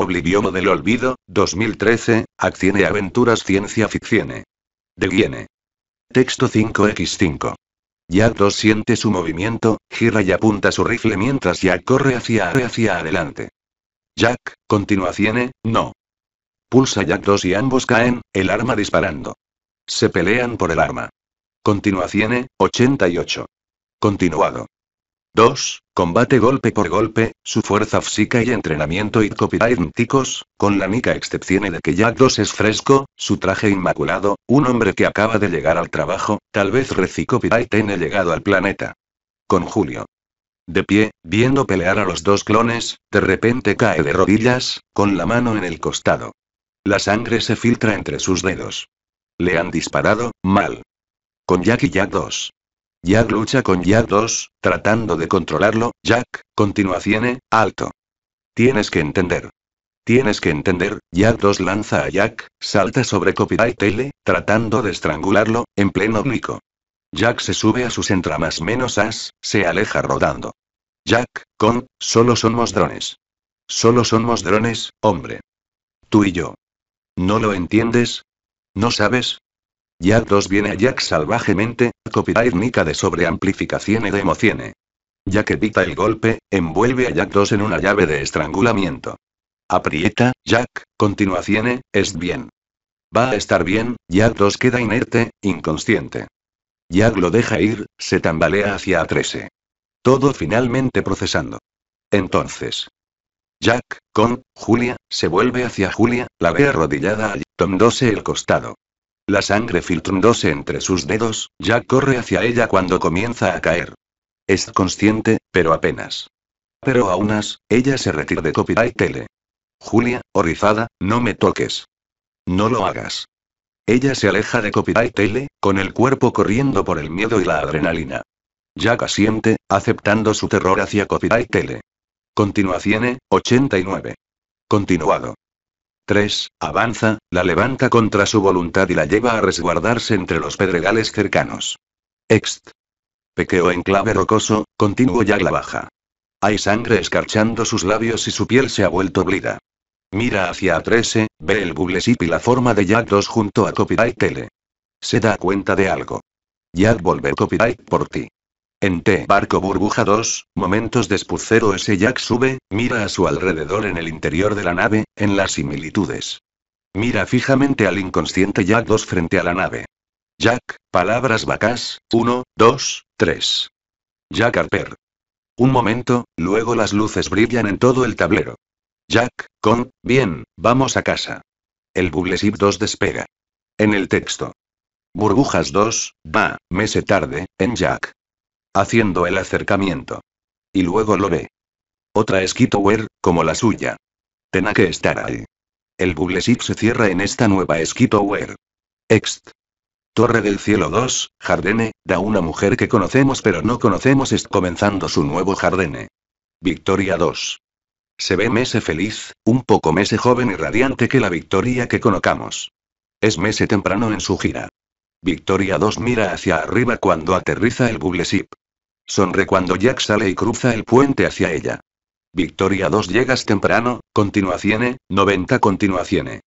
Obliviomo del Olvido, 2013, Accione Aventuras Ciencia Ficcione. De Texto 5x5. Jack 2 siente su movimiento, gira y apunta su rifle mientras Jack corre hacia, hacia adelante. Jack, continuación, no. Pulsa Jack 2 y ambos caen, el arma disparando. Se pelean por el arma. Continuación, 88. Continuado. 2. Combate golpe por golpe, su fuerza física y entrenamiento y ticos con la única excepción de que Jack 2 es fresco, su traje inmaculado, un hombre que acaba de llegar al trabajo, tal vez y tiene llegado al planeta. Con Julio. De pie, viendo pelear a los dos clones, de repente cae de rodillas, con la mano en el costado. La sangre se filtra entre sus dedos. Le han disparado, mal. Con Jack y Jack 2. Jack lucha con Jack 2, tratando de controlarlo. Jack, continuación, alto. Tienes que entender. Tienes que entender, Jack 2 lanza a Jack, salta sobre Copyright Tele, tratando de estrangularlo, en pleno único. Jack se sube a sus entramas menos as, se aleja rodando. Jack, con, solo somos drones. Solo somos drones, hombre. Tú y yo. ¿No lo entiendes? ¿No sabes? Jack 2 viene a Jack salvajemente, copyright nica de sobreamplificación y de Ya Jack evita el golpe, envuelve a Jack 2 en una llave de estrangulamiento. Aprieta, Jack, continuación, es bien. Va a estar bien, Jack 2 queda inerte, inconsciente. Jack lo deja ir, se tambalea hacia A13. Todo finalmente procesando. Entonces. Jack, con Julia, se vuelve hacia Julia, la ve arrodillada allí, Tom el costado. La sangre filtrándose entre sus dedos, Jack corre hacia ella cuando comienza a caer. Es consciente, pero apenas. Pero aún así, ella se retira de Copyright Tele. Julia, horrizada, no me toques. No lo hagas. Ella se aleja de Copyright Tele, con el cuerpo corriendo por el miedo y la adrenalina. Jack asiente, aceptando su terror hacia Copyright Tele. Continuación 89. Eh, Continuado. 3, avanza, la levanta contra su voluntad y la lleva a resguardarse entre los pedregales cercanos. Ext. Pequeo enclave rocoso, continuo ya la baja. Hay sangre escarchando sus labios y su piel se ha vuelto blida. Mira hacia a 13, ve el bullesip y la forma de Jack 2 junto a Copyright Tele. Se da cuenta de algo. Jack volver Copyright por ti. En T. Barco Burbuja 2, momentos después 0S Jack sube, mira a su alrededor en el interior de la nave, en las similitudes. Mira fijamente al inconsciente Jack 2 frente a la nave. Jack, palabras vacas, 1, 2, 3. Jack Harper. Un momento, luego las luces brillan en todo el tablero. Jack, con, bien, vamos a casa. El buglesip 2 despega. En el texto. Burbujas 2, va, mese tarde, en Jack haciendo el acercamiento. Y luego lo ve. Otra skitower, como la suya. Tena que estar ahí. El bugleship se cierra en esta nueva skitower. Ext. Torre del Cielo 2, Jardene, da una mujer que conocemos pero no conocemos es comenzando su nuevo Jardene. Victoria 2. Se ve Mese feliz, un poco Mese joven y radiante que la Victoria que colocamos. Es Mese temprano en su gira. Victoria 2 mira hacia arriba cuando aterriza el ship. Sonre cuando Jack sale y cruza el puente hacia ella. Victoria 2 llegas temprano, continuaciones 90 continuaciones.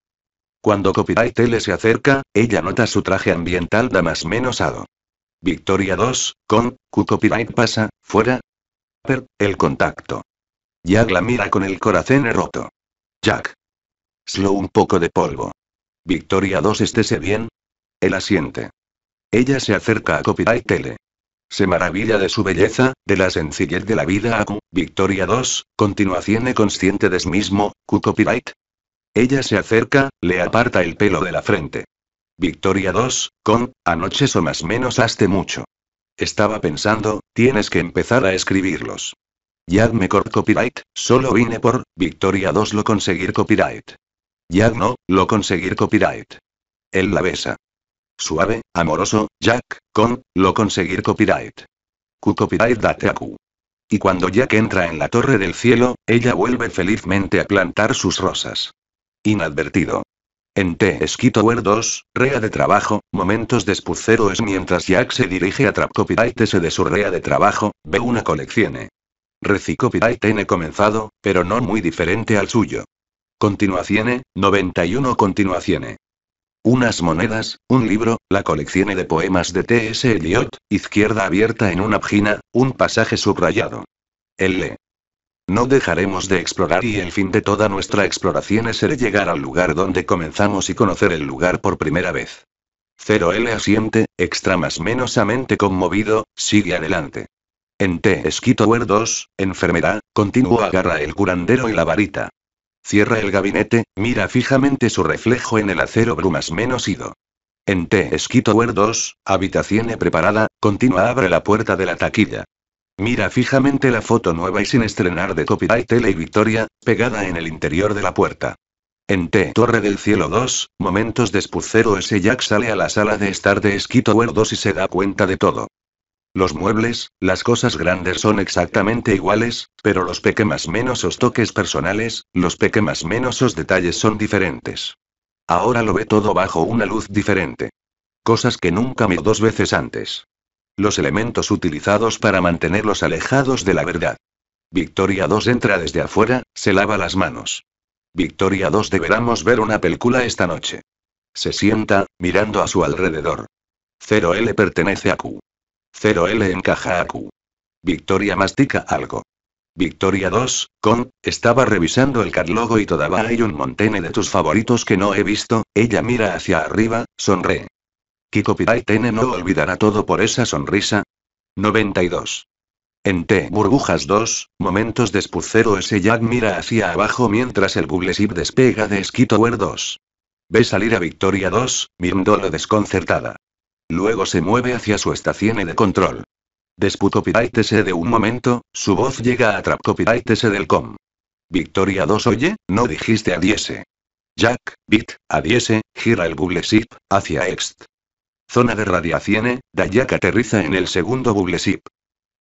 Cuando Copyright L se acerca, ella nota su traje ambiental da más menosado. Victoria 2, con, Q Copyright pasa, fuera. Per, el contacto. Jack la mira con el corazón roto. Jack. Slow un poco de polvo. Victoria 2 estése bien, él asiente. Ella se acerca a Copyright Tele. Se maravilla de su belleza, de la sencillez de la vida a Q, Victoria 2, continuación e consciente de sí mismo, Q Copyright. Ella se acerca, le aparta el pelo de la frente. Victoria 2, con, anoche o más menos hace mucho. Estaba pensando, tienes que empezar a escribirlos. me cor copyright, solo vine por, Victoria 2 lo conseguir copyright. Yad no, lo conseguir copyright. Él la besa. Suave, amoroso, Jack, con, lo conseguir copyright. Q copyright date a Q. Y cuando Jack entra en la torre del cielo, ella vuelve felizmente a plantar sus rosas. Inadvertido. En T. 2, rea de trabajo, momentos despucero es mientras Jack se dirige a Trap Copyright S de su rea de trabajo, ve una colección. Reci Copyright N comenzado, pero no muy diferente al suyo. Continuación, 91 continuación. Unas monedas, un libro, la colección de poemas de T.S. Eliot, izquierda abierta en una página, un pasaje subrayado. L. No dejaremos de explorar y el fin de toda nuestra exploración es el llegar al lugar donde comenzamos y conocer el lugar por primera vez. 0L asiente, extra más menosamente conmovido, sigue adelante. En T. Esquito 2, enfermedad, continuo agarra el curandero y la varita. Cierra el gabinete, mira fijamente su reflejo en el acero brumas menos ido. En T. Esquitower 2, habitación preparada, continua abre la puerta de la taquilla. Mira fijamente la foto nueva y sin estrenar de Copyright Tele y Victoria, pegada en el interior de la puerta. En T. Torre del Cielo 2, momentos después 0S Jack sale a la sala de estar de Tower 2 y se da cuenta de todo. Los muebles, las cosas grandes son exactamente iguales, pero los pequeños os toques personales, los pequeños los detalles son diferentes. Ahora lo ve todo bajo una luz diferente. Cosas que nunca miró dos veces antes. Los elementos utilizados para mantenerlos alejados de la verdad. Victoria 2 entra desde afuera, se lava las manos. Victoria 2 deberamos ver una película esta noche. Se sienta, mirando a su alrededor. 0L pertenece a Q. 0L encaja a Q. Victoria mastica algo. Victoria 2, con, estaba revisando el catálogo y todavía hay un montene de tus favoritos que no he visto, ella mira hacia arriba, sonre. Kiko tiene no olvidará todo por esa sonrisa. 92. En T. Burbujas 2, momentos después 0S Jack mira hacia abajo mientras el Google Ship despega de Skitower 2. Ve salir a Victoria 2, mirándolo desconcertada. Luego se mueve hacia su estación de control. Después e de un momento, su voz llega a Traptopiraitese del com. Victoria 2 oye, no dijiste adiese. Jack, Bit, adiese, gira el buglesip, hacia Ext. Zona de radiación, Dayak aterriza en el segundo buglesip.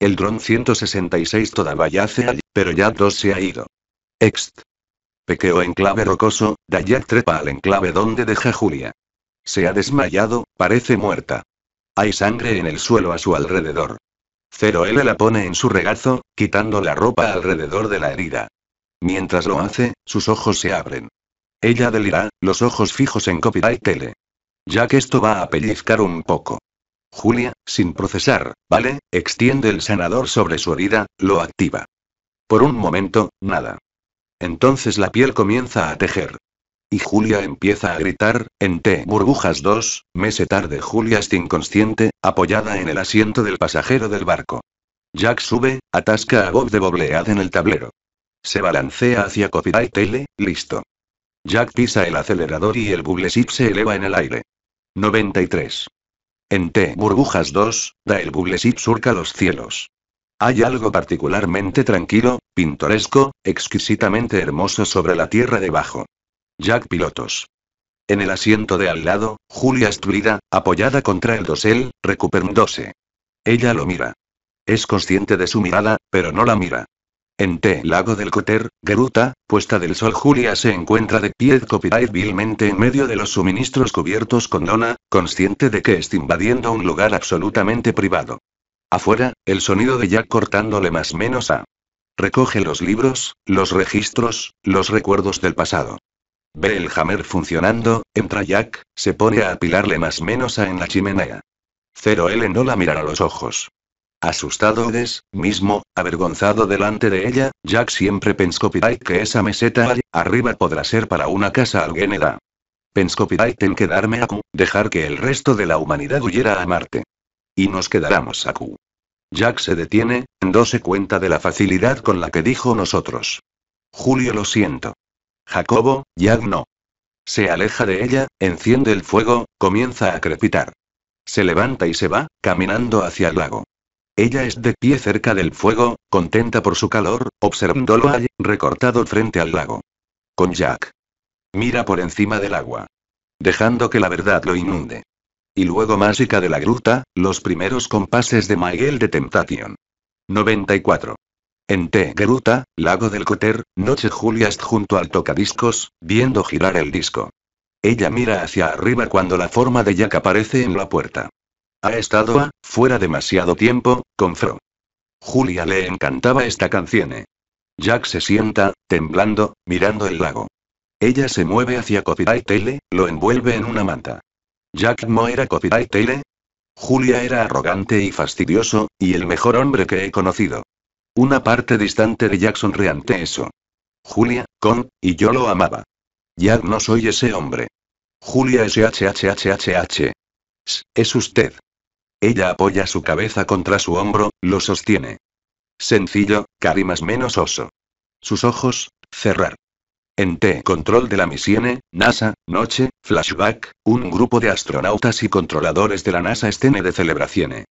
El dron 166 todavía hace allí, pero ya 2 se ha ido. Ext. Pequeo enclave rocoso, Dayak trepa al enclave donde deja Julia. Se ha desmayado, parece muerta. Hay sangre en el suelo a su alrededor. Cero L la pone en su regazo, quitando la ropa alrededor de la herida. Mientras lo hace, sus ojos se abren. Ella delirá, los ojos fijos en copyright tele. Ya que esto va a pellizcar un poco. Julia, sin procesar, ¿vale? Extiende el sanador sobre su herida, lo activa. Por un momento, nada. Entonces la piel comienza a tejer. Y Julia empieza a gritar, en T. Burbujas 2, mese tarde Julia está inconsciente, apoyada en el asiento del pasajero del barco. Jack sube, atasca a Bob de Boblead en el tablero. Se balancea hacia Copyright L, listo. Jack pisa el acelerador y el bubleship se eleva en el aire. 93. En T. Burbujas 2, da el bubleship surca los cielos. Hay algo particularmente tranquilo, pintoresco, exquisitamente hermoso sobre la tierra debajo. Jack Pilotos. En el asiento de al lado, Julia Estrida, apoyada contra el dosel, recuperándose. Ella lo mira. Es consciente de su mirada, pero no la mira. En T. Lago del Coter, Geruta, puesta del sol Julia se encuentra de pie copyright vilmente en medio de los suministros cubiertos con lona, consciente de que está invadiendo un lugar absolutamente privado. Afuera, el sonido de Jack cortándole más menos a. Recoge los libros, los registros, los recuerdos del pasado. Ve el hammer funcionando, entra Jack, se pone a apilarle más menos a en la chimenea. Cero L no la mirará a los ojos. Asustado des, mismo, avergonzado delante de ella, Jack siempre Pirate que esa meseta arriba podrá ser para una casa alguien edad. Pirate ten quedarme Q, dejar que el resto de la humanidad huyera a Marte. Y nos quedaremos Q. Jack se detiene, se cuenta de la facilidad con la que dijo nosotros. Julio lo siento. Jacobo, Jack no. Se aleja de ella, enciende el fuego, comienza a crepitar. Se levanta y se va, caminando hacia el lago. Ella es de pie cerca del fuego, contenta por su calor, observándolo allí, recortado frente al lago. Con Jack. Mira por encima del agua. Dejando que la verdad lo inunde. Y luego mágica de la Gruta, los primeros compases de Miguel de Temptation. 94. En T. Geruta, lago del Coter, noche Julia está junto al tocadiscos, viendo girar el disco. Ella mira hacia arriba cuando la forma de Jack aparece en la puerta. Ha estado a, fuera demasiado tiempo, con Fro. Julia le encantaba esta canción. Jack se sienta, temblando, mirando el lago. Ella se mueve hacia Copyright Tele, lo envuelve en una manta. Jack no era Copyright Tele. Julia era arrogante y fastidioso, y el mejor hombre que he conocido. Una parte distante de Jack sonreía ante eso. Julia, con, y yo lo amaba. Jack no soy ese hombre. Julia SHHHHH. Es usted. Ella apoya su cabeza contra su hombro, lo sostiene. Sencillo, cari menos oso. Sus ojos, cerrar. En T. Control de la misión, NASA, Noche, Flashback, un grupo de astronautas y controladores de la NASA estén de celebración.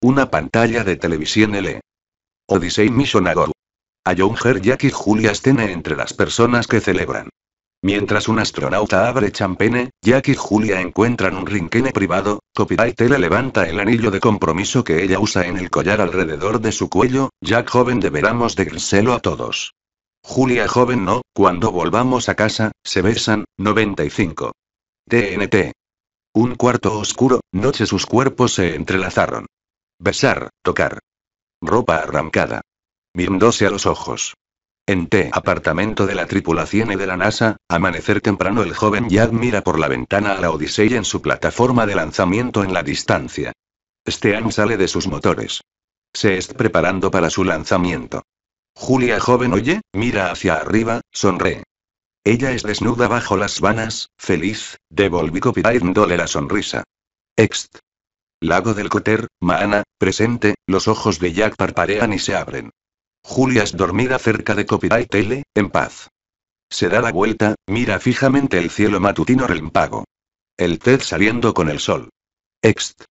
Una pantalla de televisión L. Odyssey Mission A Younger Jack y Julia Stene entre las personas que celebran. Mientras un astronauta abre champene, Jack y Julia encuentran un rinquene privado, Copyright le levanta el anillo de compromiso que ella usa en el collar alrededor de su cuello, Jack joven deberamos griselo a todos. Julia joven no, cuando volvamos a casa, se besan, 95. TNT. Un cuarto oscuro, noche sus cuerpos se entrelazaron. Besar, tocar, Ropa arrancada. Mirándose a los ojos. En T apartamento de la tripulación y de la NASA, amanecer temprano el joven Jack mira por la ventana a la Odisea en su plataforma de lanzamiento en la distancia. Stean sale de sus motores. Se está preparando para su lanzamiento. Julia joven oye, mira hacia arriba, sonríe. Ella es desnuda bajo las vanas, feliz, devolví copyright la sonrisa. Ext. Lago del Cotter, Maana, presente, los ojos de Jack parparean y se abren. Julia es dormida cerca de Copyright Tele, en paz. Se da la vuelta, mira fijamente el cielo matutino relámpago. El Ted saliendo con el sol. Ext.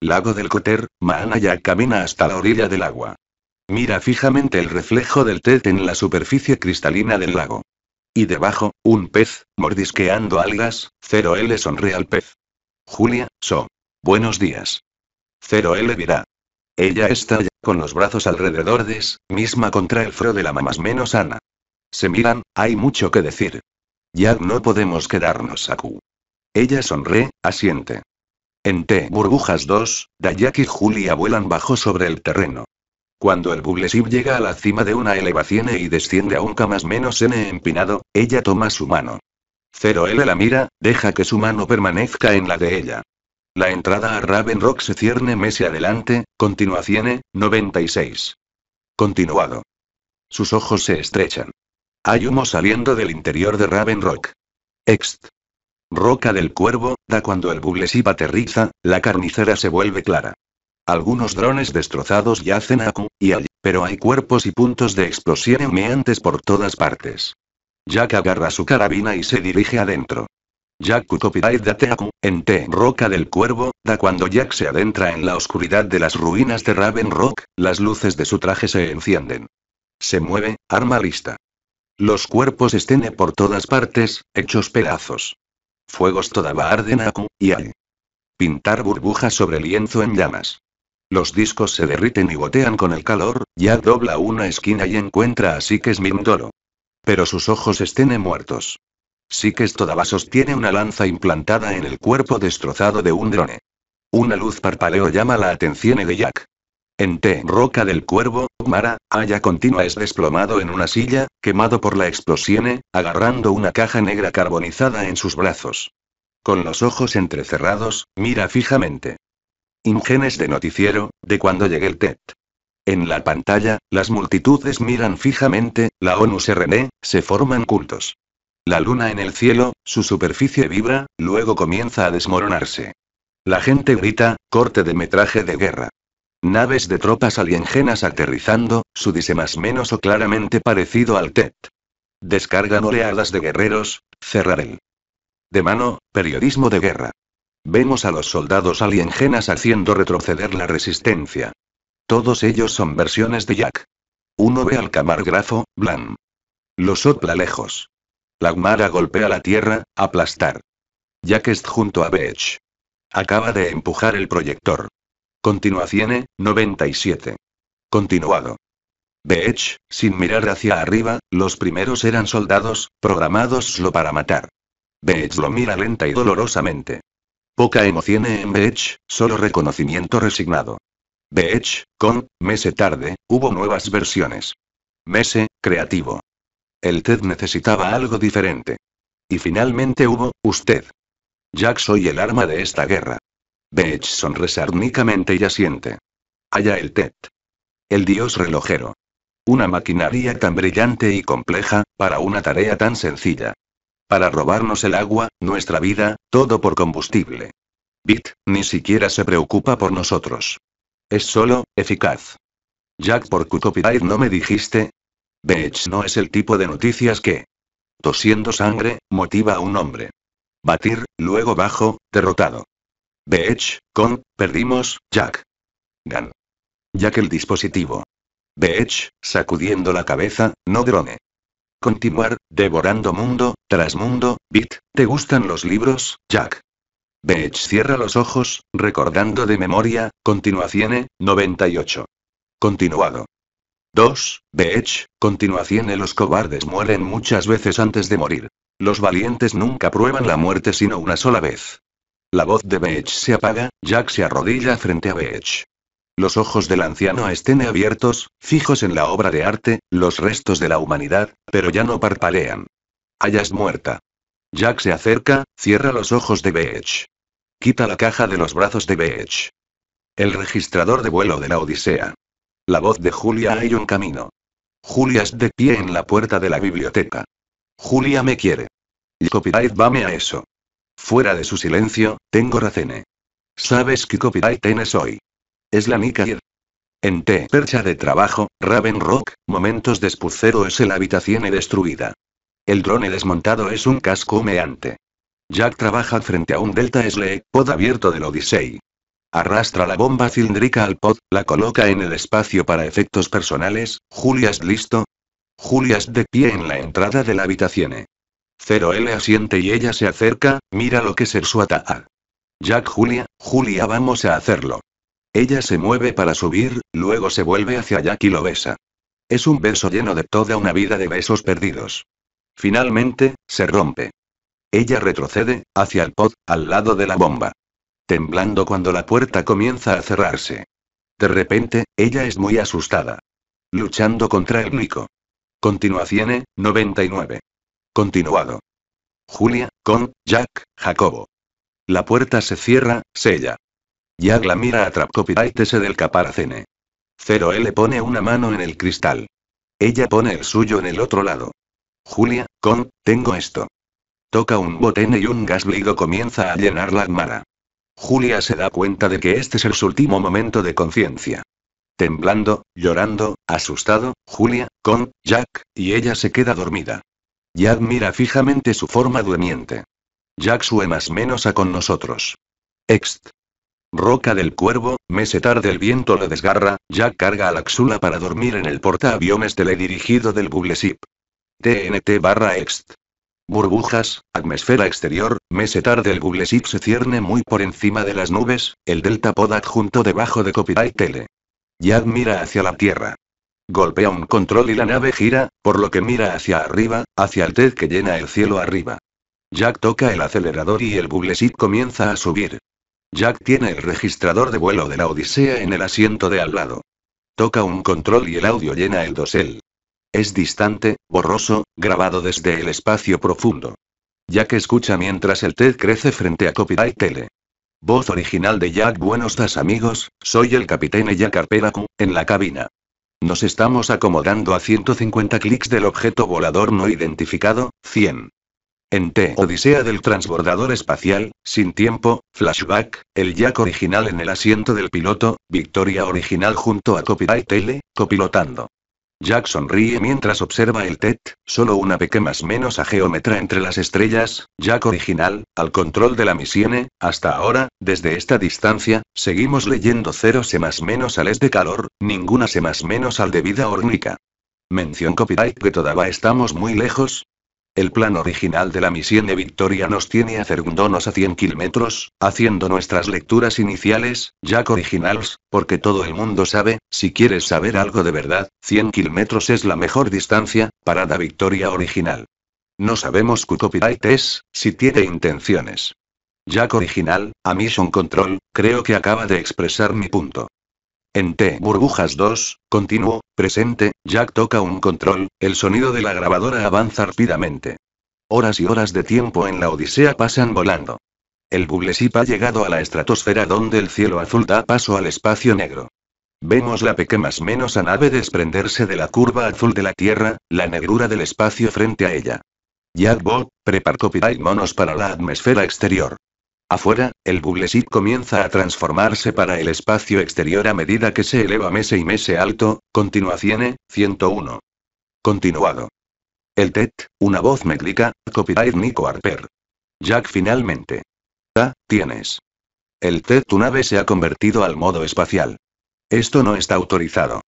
Lago del Cotter, Maana Jack camina hasta la orilla del agua. Mira fijamente el reflejo del Ted en la superficie cristalina del lago. Y debajo, un pez, mordisqueando algas, Cero L sonríe al pez. Julia, So. Buenos días. Cero L dirá. Ella está ya con los brazos alrededor de misma contra el fro de la mamás menos Ana. Se miran, hay mucho que decir. Ya no podemos quedarnos, Q. Ella sonríe, asiente. En T. Burbujas 2, Dayak y Julia vuelan bajo sobre el terreno. Cuando el bublesib llega a la cima de una elevación e y desciende a un camas menos N empinado, ella toma su mano. Cero L la mira, deja que su mano permanezca en la de ella. La entrada a Raven Rock se cierne mes adelante, continuación 96. Continuado. Sus ojos se estrechan. Hay humo saliendo del interior de Raven Rock. Ext. Roca del Cuervo, da cuando el buglesip aterriza, la carnicera se vuelve clara. Algunos drones destrozados yacen acu y allí, pero hay cuerpos y puntos de explosión humeantes por todas partes. Jack agarra su carabina y se dirige adentro. Jack copyright Aku, en T. Roca del Cuervo, da cuando Jack se adentra en la oscuridad de las ruinas de Raven Rock, las luces de su traje se encienden. Se mueve, arma lista. Los cuerpos estén por todas partes, hechos pedazos. Fuegos todavía arden Aku, y hay. Pintar burbujas sobre lienzo en llamas. Los discos se derriten y gotean con el calor, Jack dobla una esquina y encuentra a Sikes Mindoro. Pero sus ojos estén muertos. Sí que Todaba sostiene una lanza implantada en el cuerpo destrozado de un drone. Una luz parpaleo llama la atención de Jack. En T. Roca del Cuervo, Mara, Aya Continua es desplomado en una silla, quemado por la explosión, agarrando una caja negra carbonizada en sus brazos. Con los ojos entrecerrados, mira fijamente. Ingenes de noticiero, de cuando llegue el TET. E en la pantalla, las multitudes miran fijamente, la ONU se rené, se forman cultos la luna en el cielo, su superficie vibra, luego comienza a desmoronarse. La gente grita, corte de metraje de guerra. Naves de tropas alienígenas aterrizando, su más menos o claramente parecido al TET. Descargan oleadas de guerreros, cerrar el. De mano, periodismo de guerra. Vemos a los soldados alienígenas haciendo retroceder la resistencia. Todos ellos son versiones de Jack. Uno ve al camargrafo, Blan. Los sopla lejos. La golpea la tierra, aplastar. Jack junto a Beach. Acaba de empujar el proyector. Continuación 97. Continuado. Beach, sin mirar hacia arriba, los primeros eran soldados, programados solo para matar. Beach lo mira lenta y dolorosamente. Poca emoción en Beach, solo reconocimiento resignado. Beach, con, Mese tarde, hubo nuevas versiones. Mese, creativo. El Ted necesitaba algo diferente. Y finalmente hubo, usted. Jack soy el arma de esta guerra. Beach sonríe únicamente y asiente. Allá el Ted. El dios relojero. Una maquinaria tan brillante y compleja, para una tarea tan sencilla. Para robarnos el agua, nuestra vida, todo por combustible. Bit, ni siquiera se preocupa por nosotros. Es solo, eficaz. Jack por Q-Copyright no me dijiste, Beach no es el tipo de noticias que, tosiendo sangre, motiva a un hombre. Batir, luego bajo, derrotado. Beach, con, perdimos, Jack. Gan. Jack el dispositivo. Beach, sacudiendo la cabeza, no drone. Continuar, devorando mundo, tras mundo, Bit, ¿te gustan los libros, Jack? Beach cierra los ojos, recordando de memoria, continuación 98. Continuado. 2. Beech, continuación los cobardes mueren muchas veces antes de morir. Los valientes nunca prueban la muerte sino una sola vez. La voz de Beech se apaga, Jack se arrodilla frente a Beech. Los ojos del anciano estén abiertos, fijos en la obra de arte, los restos de la humanidad, pero ya no parpalean. Hayas muerta. Jack se acerca, cierra los ojos de Beech. Quita la caja de los brazos de Beech. El registrador de vuelo de la Odisea. La voz de Julia hay un camino. Julia es de pie en la puerta de la biblioteca. Julia me quiere. Y Copyright vame a eso. Fuera de su silencio, tengo racene. ¿Sabes qué copyright tienes hoy? Es la mica En T. Percha de trabajo, Raven Rock, momentos de spucero es el habitación destruida. El drone desmontado es un casco humeante. Jack trabaja frente a un Delta Slay, pod abierto del Odyssey. Arrastra la bomba cilíndrica al pod, la coloca en el espacio para efectos personales. es listo. es de pie en la entrada de la habitación. 0L asiente y ella se acerca, mira lo que se suata. a. Jack Julia, Julia vamos a hacerlo. Ella se mueve para subir, luego se vuelve hacia Jack y lo besa. Es un beso lleno de toda una vida de besos perdidos. Finalmente, se rompe. Ella retrocede, hacia el pod, al lado de la bomba temblando cuando la puerta comienza a cerrarse. De repente, ella es muy asustada. Luchando contra el mico. Continuación 99. Continuado. Julia, con, Jack, Jacobo. La puerta se cierra, sella. Jack la mira a Trapcopiraitese del caparacene. Cero L pone una mano en el cristal. Ella pone el suyo en el otro lado. Julia, con, tengo esto. Toca un botene y un gas comienza a llenar la armara. Julia se da cuenta de que este es su último momento de conciencia. Temblando, llorando, asustado, Julia, con Jack, y ella se queda dormida. Jack mira fijamente su forma duemiente. Jack sue más menos a con nosotros. Ext. Roca del cuervo, mesetar tarde el viento le desgarra, Jack carga a la Xula para dormir en el portaaviones teledirigido del zip TNT barra ext. Burbujas, atmósfera exterior, mese tarde el Google se cierne muy por encima de las nubes, el Delta Pod adjunto debajo de Copyright Tele. Jack mira hacia la Tierra. Golpea un control y la nave gira, por lo que mira hacia arriba, hacia el TED que llena el cielo arriba. Jack toca el acelerador y el Google Sheet comienza a subir. Jack tiene el registrador de vuelo de la Odisea en el asiento de al lado. Toca un control y el audio llena el dosel. Es distante, borroso, grabado desde el espacio profundo. Jack escucha mientras el TED crece frente a Copyright Tele. Voz original de Jack Buenos días amigos, soy el capitán Jack Arperacu, en la cabina. Nos estamos acomodando a 150 clics del objeto volador no identificado, 100. En T. Odisea del transbordador espacial, sin tiempo, flashback, el Jack original en el asiento del piloto, Victoria original junto a Copyright Tele, copilotando. Jack sonríe mientras observa el TET, e solo una peque más menos a geómetra entre las estrellas, Jack original, al control de la misión, hasta ahora, desde esta distancia, seguimos leyendo cero se más menos al es de calor, ninguna se más menos al de vida órnica. Mención copyright que todavía estamos muy lejos, el plan original de la misión de Victoria nos tiene a donos a 100 kilómetros, haciendo nuestras lecturas iniciales, Jack originals, porque todo el mundo sabe, si quieres saber algo de verdad, 100 kilómetros es la mejor distancia, para la Victoria original. No sabemos qué copyright es, si tiene intenciones. Jack original, a Mission Control, creo que acaba de expresar mi punto. En T. Burbujas 2, continuo, presente, Jack toca un control, el sonido de la grabadora avanza rápidamente. Horas y horas de tiempo en la Odisea pasan volando. El Buglesip ha llegado a la estratosfera donde el cielo azul da paso al espacio negro. Vemos la pequeña más menos a nave desprenderse de la curva azul de la Tierra, la negrura del espacio frente a ella. Jack Bob, prepar y monos para la atmósfera exterior. Afuera, el Bulesit comienza a transformarse para el espacio exterior a medida que se eleva mese y mese alto, continuación 101. Continuado. El Ted. una voz me copyright Nico Harper. Jack finalmente. Ah, tienes. El Ted. tu nave se ha convertido al modo espacial. Esto no está autorizado.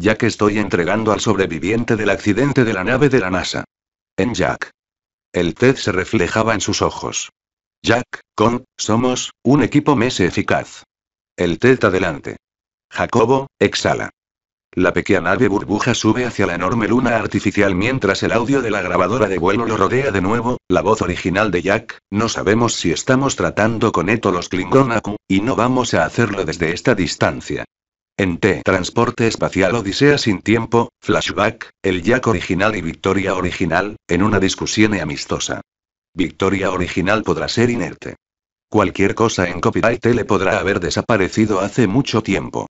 Ya que estoy entregando al sobreviviente del accidente de la nave de la NASA. En Jack. El TED se reflejaba en sus ojos. Jack, con, somos, un equipo mes eficaz. El Delta delante. Jacobo, exhala. La pequeña nave burbuja sube hacia la enorme luna artificial mientras el audio de la grabadora de vuelo lo rodea de nuevo, la voz original de Jack, no sabemos si estamos tratando con Eto los Klingon y no vamos a hacerlo desde esta distancia. En T. Transporte Espacial Odisea sin tiempo, flashback, el Jack original y Victoria original, en una discusión amistosa. Victoria original podrá ser inerte. Cualquier cosa en copyright L podrá haber desaparecido hace mucho tiempo.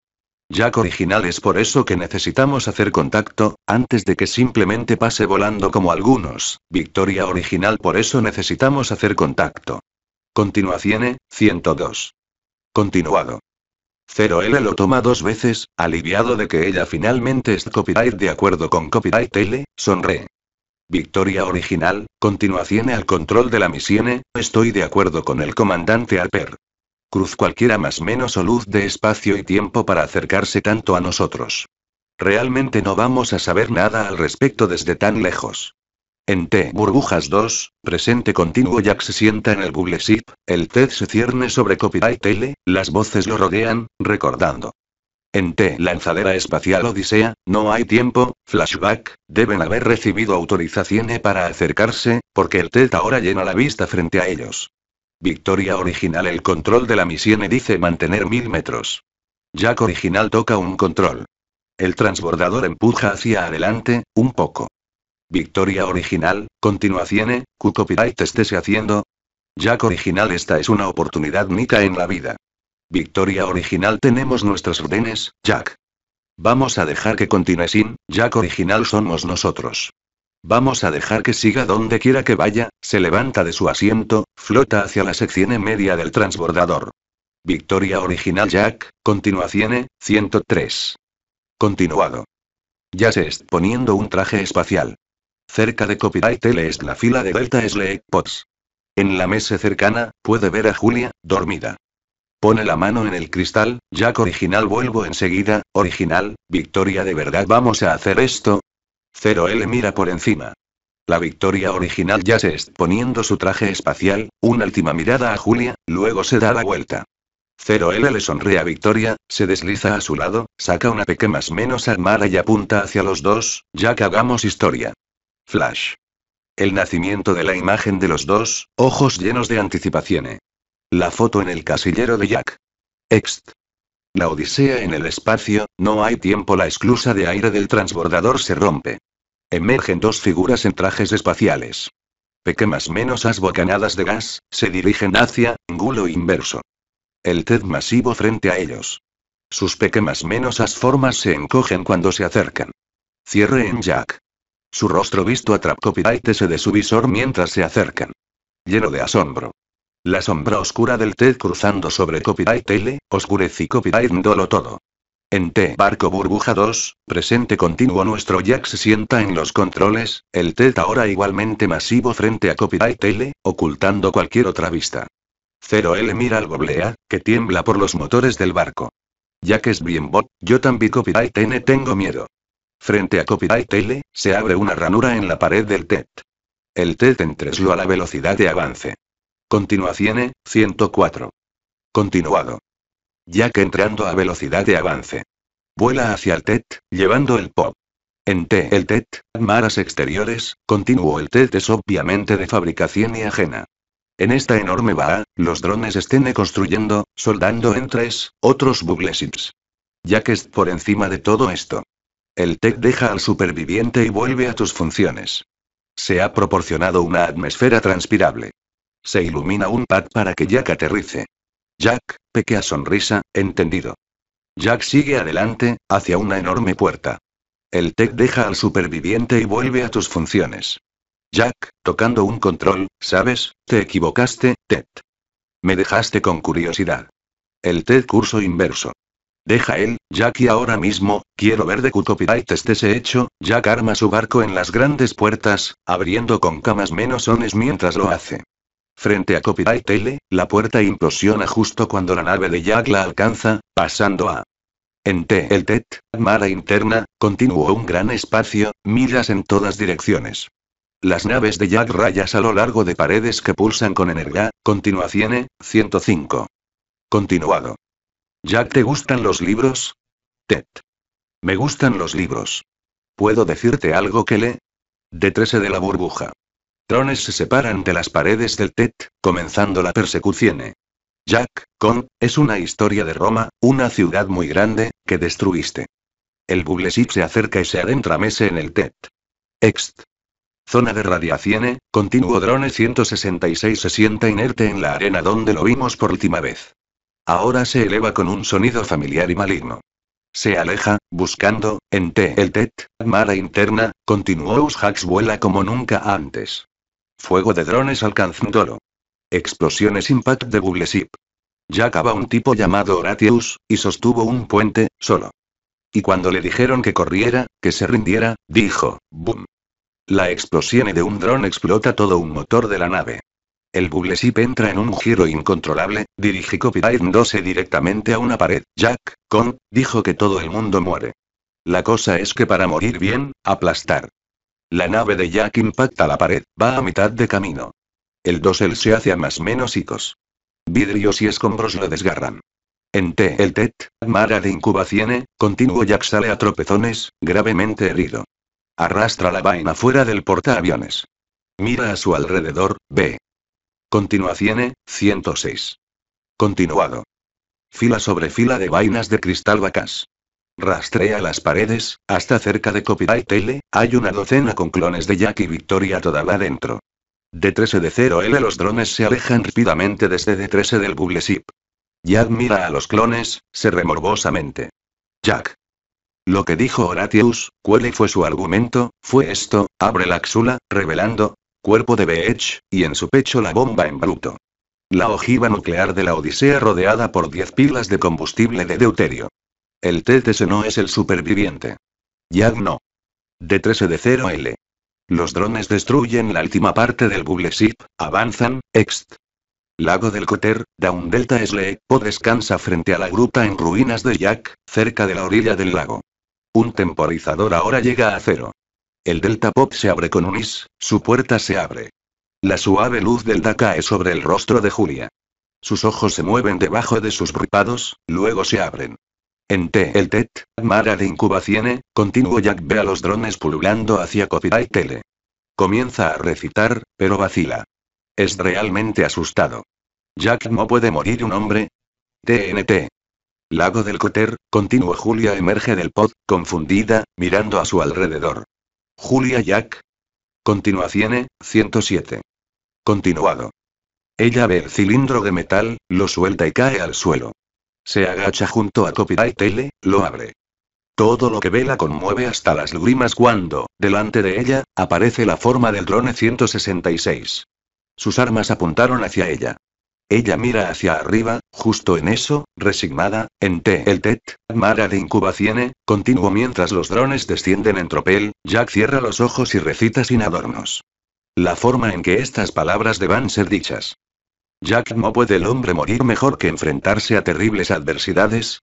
Jack original es por eso que necesitamos hacer contacto, antes de que simplemente pase volando como algunos. Victoria original por eso necesitamos hacer contacto. Continuación 102. Eh, Continuado. 0L lo toma dos veces, aliviado de que ella finalmente es copyright de acuerdo con copyright L, sonré. Victoria original, continuación al control de la misión, e, estoy de acuerdo con el comandante Alper. Cruz cualquiera más menos o luz de espacio y tiempo para acercarse tanto a nosotros. Realmente no vamos a saber nada al respecto desde tan lejos. En T. Burbujas 2, presente continuo Jack se sienta en el Google Ship, el TED se cierne sobre Copyright L, las voces lo rodean, recordando. En T. Lanzadera Espacial Odisea, no hay tiempo, flashback, deben haber recibido autorización E para acercarse, porque el T ahora llena la vista frente a ellos. Victoria original El control de la misión E dice mantener mil metros. Jack original toca un control. El transbordador empuja hacia adelante, un poco. Victoria original, continuación Q e, copyright estés haciendo. Jack original esta es una oportunidad mica en la vida. Victoria original tenemos nuestras ordenes, Jack. Vamos a dejar que continúe sin, Jack original somos nosotros. Vamos a dejar que siga donde quiera que vaya, se levanta de su asiento, flota hacia la sección e media del transbordador. Victoria original Jack, continuación 103. E, Continuado. Ya se está poniendo un traje espacial. Cerca de Copyright L es la fila de Delta Slate Pots. En la mesa cercana, puede ver a Julia, dormida. Pone la mano en el cristal, Jack original vuelvo enseguida, original, Victoria de verdad vamos a hacer esto. 0 L mira por encima. La Victoria original ya se está poniendo su traje espacial, una última mirada a Julia, luego se da la vuelta. 0 L le sonríe a Victoria, se desliza a su lado, saca una peque más menos armada y apunta hacia los dos, ya que hagamos historia. Flash. El nacimiento de la imagen de los dos, ojos llenos de anticipaciones. La foto en el casillero de Jack. Ext. La odisea en el espacio, no hay tiempo, la esclusa de aire del transbordador se rompe. Emergen dos figuras en trajes espaciales. Peque más menos as bocanadas de gas, se dirigen hacia, ángulo inverso. El TED masivo frente a ellos. Sus más menos as formas se encogen cuando se acercan. Cierre en Jack. Su rostro visto a Trap de su visor mientras se acercan. Lleno de asombro. La sombra oscura del TED cruzando sobre Copyright L, oscurecí Copyright dolo todo. En T Barco Burbuja 2, presente continuo nuestro Jack se sienta en los controles, el TED ahora igualmente masivo frente a Copyright L, ocultando cualquier otra vista. 0L mira al goblea, que tiembla por los motores del barco. Jack es bien bot, yo también Copyright N tengo miedo. Frente a Copyright L, se abre una ranura en la pared del TED. El TED entreslo a la velocidad de avance. Continuación 104. Eh, Continuado. Jack entrando a velocidad de avance. Vuela hacia el TET, e llevando el POP. En T. El TET, e maras exteriores, continuó el TET e es obviamente de fabricación y ajena. En esta enorme va los drones estén construyendo, soldando en tres, otros Ya Jack es por encima de todo esto. El TET deja al superviviente y vuelve a tus funciones. Se ha proporcionado una atmósfera transpirable. Se ilumina un pad para que Jack aterrice. Jack, pequea sonrisa, entendido. Jack sigue adelante, hacia una enorme puerta. El Ted deja al superviviente y vuelve a tus funciones. Jack, tocando un control, ¿sabes? Te equivocaste, Ted. Me dejaste con curiosidad. El TED curso inverso. Deja él, Jack y ahora mismo, quiero ver de qué copyright esté ese hecho, Jack arma su barco en las grandes puertas, abriendo con camas menos ones mientras lo hace. Frente a Copyright L, la puerta implosiona justo cuando la nave de Jack la alcanza, pasando a en T. El TET, e Mara interna, continuó un gran espacio, millas en todas direcciones. Las naves de Jack rayas a lo largo de paredes que pulsan con energía, continuación 105. Continuado. Jack, ¿te gustan los libros? TET. E Me gustan los libros. ¿Puedo decirte algo que le? de 13 de la burbuja. Drones se separan de las paredes del TET, comenzando la persecución. Jack, con, es una historia de Roma, una ciudad muy grande, que destruiste. El Bublesip se acerca y se adentra mese en el TET. Ext. Zona de radiación, continuo drone 166 se sienta inerte en la arena donde lo vimos por última vez. Ahora se eleva con un sonido familiar y maligno. Se aleja, buscando, en T. el TET, mala interna, continuó Ushax vuela como nunca antes. Fuego de drones alcanzó Explosiones Impact de Ya acaba un tipo llamado Horatius, y sostuvo un puente, solo. Y cuando le dijeron que corriera, que se rindiera, dijo, ¡boom! La explosión de un dron explota todo un motor de la nave. El Ship entra en un giro incontrolable, dirige copyright directamente a una pared. Jack, con, dijo que todo el mundo muere. La cosa es que para morir bien, aplastar, la nave de Jack impacta la pared, va a mitad de camino. El dosel se hace a más menos hicos. Vidrios y escombros lo desgarran. En T. El TET, e Mara de incubación, continuo Jack sale a tropezones, gravemente herido. Arrastra la vaina fuera del portaaviones. Mira a su alrededor, ve. Continuación, 106. Continuado. Fila sobre fila de vainas de cristal vacas. Rastrea las paredes, hasta cerca de Copyright L, hay una docena con clones de Jack y Victoria toda la dentro. D13 de 0L Los drones se alejan rápidamente desde D13 del Google Ship. Jack mira a los clones, se remorbosamente. Jack. Lo que dijo Horatius, cuál fue su argumento, fue esto, abre la axula, revelando, cuerpo de Beech, y en su pecho la bomba en bruto. La ojiva nuclear de la Odisea rodeada por 10 pilas de combustible de deuterio. El TTS no es el superviviente. Jack no. D13 de 0L. Los drones destruyen la última parte del ship, avanzan, ext. Lago del Cotter, un Delta Sle, o descansa frente a la gruta en ruinas de Jack, cerca de la orilla del lago. Un temporizador ahora llega a cero. El Delta Pop se abre con un is, su puerta se abre. La suave luz del DA cae sobre el rostro de Julia. Sus ojos se mueven debajo de sus ripados, luego se abren. En T. El TET, Mara de incubaciones continuo Jack ve a los drones pululando hacia Copyright Tele. Comienza a recitar, pero vacila. Es realmente asustado. Jack no puede morir un hombre. TNT. Lago del Coter, continuo Julia emerge del pod, confundida, mirando a su alrededor. Julia Jack. Continuación, 107. Continuado. Ella ve el cilindro de metal, lo suelta y cae al suelo. Se agacha junto a Copyright L, lo abre. Todo lo que ve la conmueve hasta las grimas cuando, delante de ella, aparece la forma del drone 166. Sus armas apuntaron hacia ella. Ella mira hacia arriba, justo en eso, resignada, en T. El TET, Mara de incubación, continuo mientras los drones descienden en tropel, Jack cierra los ojos y recita sin adornos. La forma en que estas palabras deban ser dichas. Jack no puede el hombre morir mejor que enfrentarse a terribles adversidades?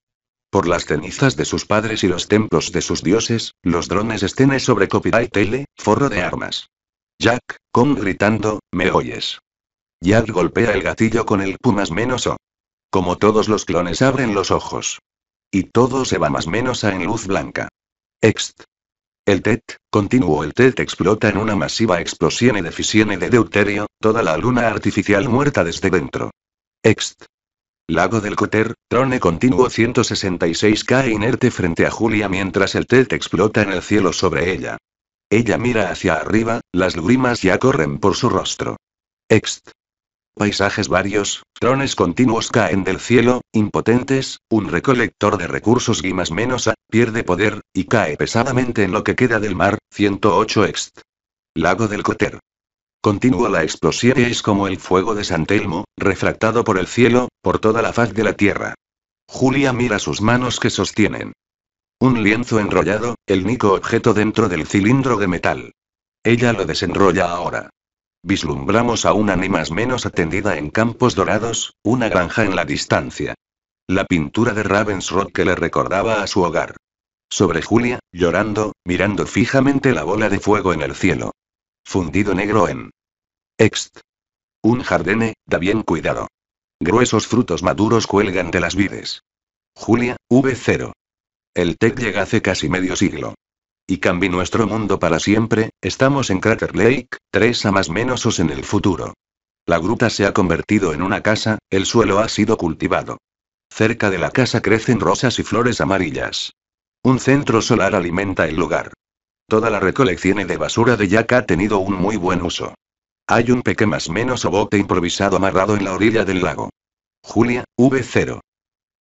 Por las cenizas de sus padres y los templos de sus dioses, los drones estén sobre copyright tele, forro de armas. Jack, con gritando, ¿me oyes? Jack golpea el gatillo con el Pumas menos O. Como todos los clones abren los ojos. Y todo se va más menos a en luz blanca. Ext. El TET, continuo el TET explota en una masiva explosión de fisión de deuterio, toda la luna artificial muerta desde dentro. Ext. Lago del Coter, trone continuo 166K inerte frente a Julia mientras el TET explota en el cielo sobre ella. Ella mira hacia arriba, las lágrimas ya corren por su rostro. Ext paisajes varios, drones continuos caen del cielo, impotentes, un recolector de recursos y más menos a, pierde poder, y cae pesadamente en lo que queda del mar, 108 ext. Lago del Coter. Continúa la explosión y es como el fuego de San Telmo, refractado por el cielo, por toda la faz de la tierra. Julia mira sus manos que sostienen. Un lienzo enrollado, el único objeto dentro del cilindro de metal. Ella lo desenrolla ahora. Vislumbramos a una ni más menos atendida en campos dorados, una granja en la distancia. La pintura de Ravensrod que le recordaba a su hogar. Sobre Julia, llorando, mirando fijamente la bola de fuego en el cielo. Fundido negro en. Ext. Un jardine, da bien cuidado. Gruesos frutos maduros cuelgan de las vides. Julia, V0. El TEC llega hace casi medio siglo y cambie nuestro mundo para siempre, estamos en Crater Lake, tres a más menos en el futuro. La gruta se ha convertido en una casa, el suelo ha sido cultivado. Cerca de la casa crecen rosas y flores amarillas. Un centro solar alimenta el lugar. Toda la recolección de basura de Jack ha tenido un muy buen uso. Hay un pequeño más menos bote improvisado amarrado en la orilla del lago. Julia, V0.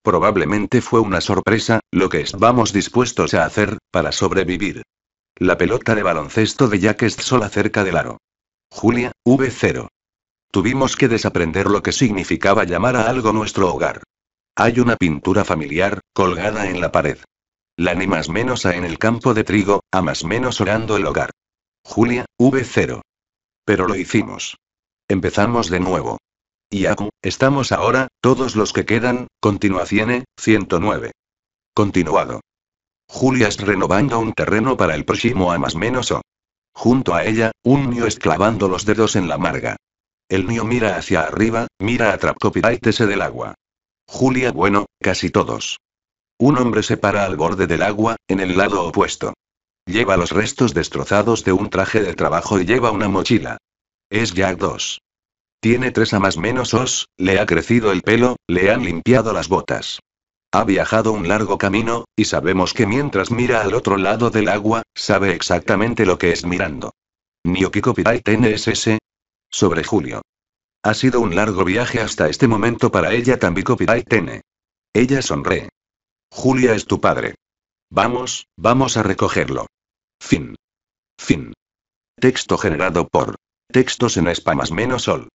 Probablemente fue una sorpresa, lo que estábamos dispuestos a hacer, para sobrevivir. La pelota de baloncesto de Jack sola cerca del aro. Julia, V0. Tuvimos que desaprender lo que significaba llamar a algo nuestro hogar. Hay una pintura familiar, colgada en la pared. La ni más menos a en el campo de trigo, a más menos orando el hogar. Julia, V0. Pero lo hicimos. Empezamos de nuevo. Yaku, estamos ahora, todos los que quedan, continuación 109. Continuado. Julia es renovando un terreno para el próximo a más menos o. Junto a ella, un niño esclavando los dedos en la marga. El mío mira hacia arriba, mira a ese del agua. Julia, bueno, casi todos. Un hombre se para al borde del agua, en el lado opuesto. Lleva los restos destrozados de un traje de trabajo y lleva una mochila. Es Jack 2. Tiene tres a más menos os, le ha crecido el pelo, le han limpiado las botas. Ha viajado un largo camino, y sabemos que mientras mira al otro lado del agua, sabe exactamente lo que es mirando. Niokiko es nss Sobre Julio. Ha sido un largo viaje hasta este momento para ella también copyright n. Ella sonríe. Julia es tu padre. Vamos, vamos a recogerlo. Fin. Fin. Texto generado por. Textos en Spamas menos Sol.